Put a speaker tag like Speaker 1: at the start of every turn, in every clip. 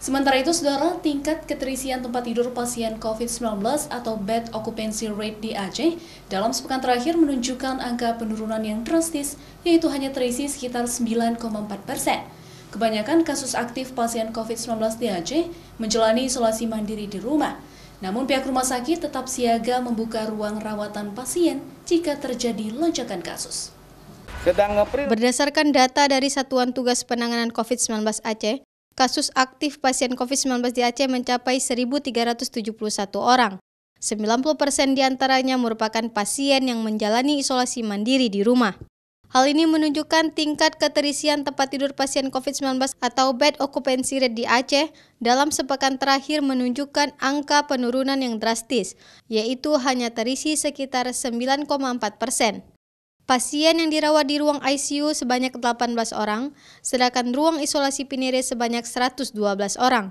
Speaker 1: Sementara itu, saudara, tingkat keterisian tempat tidur pasien COVID-19 atau bed occupancy rate di Aceh dalam sepekan terakhir menunjukkan angka penurunan yang drastis, yaitu hanya terisi sekitar 9,4 persen. Kebanyakan kasus aktif pasien COVID-19 di Aceh menjalani isolasi mandiri di rumah. Namun pihak rumah sakit tetap siaga membuka ruang rawatan pasien jika terjadi lonjakan kasus.
Speaker 2: Berdasarkan data dari Satuan Tugas Penanganan COVID-19 Aceh, kasus aktif pasien COVID-19 di Aceh mencapai 1.371 orang. 90 persen diantaranya merupakan pasien yang menjalani isolasi mandiri di rumah. Hal ini menunjukkan tingkat keterisian tempat tidur pasien COVID-19 atau bed occupancy rate di Aceh dalam sepekan terakhir menunjukkan angka penurunan yang drastis, yaitu hanya terisi sekitar 9,4 persen. Pasien yang dirawat di ruang ICU sebanyak 18 orang, sedangkan ruang isolasi pinere sebanyak 112 orang.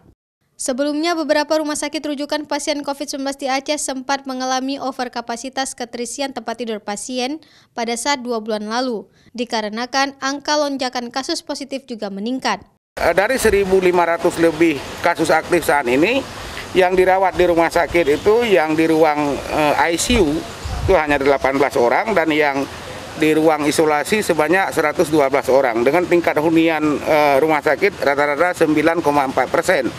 Speaker 2: Sebelumnya beberapa rumah sakit rujukan pasien COVID-19 di Aceh sempat mengalami overkapasitas keterisian tempat tidur pasien pada saat dua bulan lalu, dikarenakan angka lonjakan kasus positif juga meningkat.
Speaker 3: Eh, dari 1.500 lebih kasus aktif saat ini, yang dirawat di rumah sakit itu yang di ruang eh, ICU itu hanya 18 orang dan yang di ruang isolasi sebanyak 112 orang dengan tingkat hunian e, rumah sakit rata-rata 9,4 persen.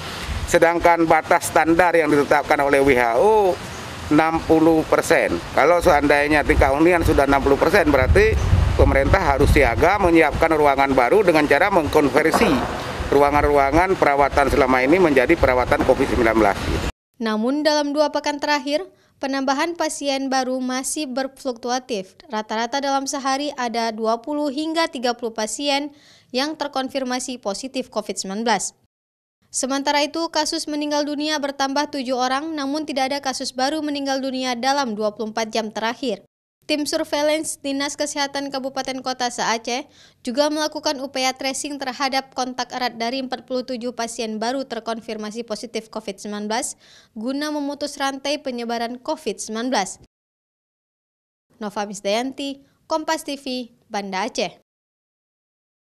Speaker 3: Sedangkan batas standar yang ditetapkan oleh WHO 60 persen. Kalau seandainya tingkat hunian sudah 60 persen berarti pemerintah harus siaga menyiapkan ruangan baru dengan cara mengkonversi ruangan-ruangan perawatan selama ini menjadi perawatan COVID-19.
Speaker 2: Namun dalam dua pekan terakhir, Penambahan pasien baru masih berfluktuatif. Rata-rata dalam sehari ada 20 hingga 30 pasien yang terkonfirmasi positif COVID-19. Sementara itu, kasus meninggal dunia bertambah 7 orang, namun tidak ada kasus baru meninggal dunia dalam 24 jam terakhir. Tim surveillance Dinas Kesehatan Kabupaten Kota Aceh juga melakukan upaya tracing terhadap kontak erat dari 47 pasien baru terkonfirmasi positif COVID-19 guna memutus rantai penyebaran COVID-19. Nova Misdayanti, Kompas TV, Banda Aceh.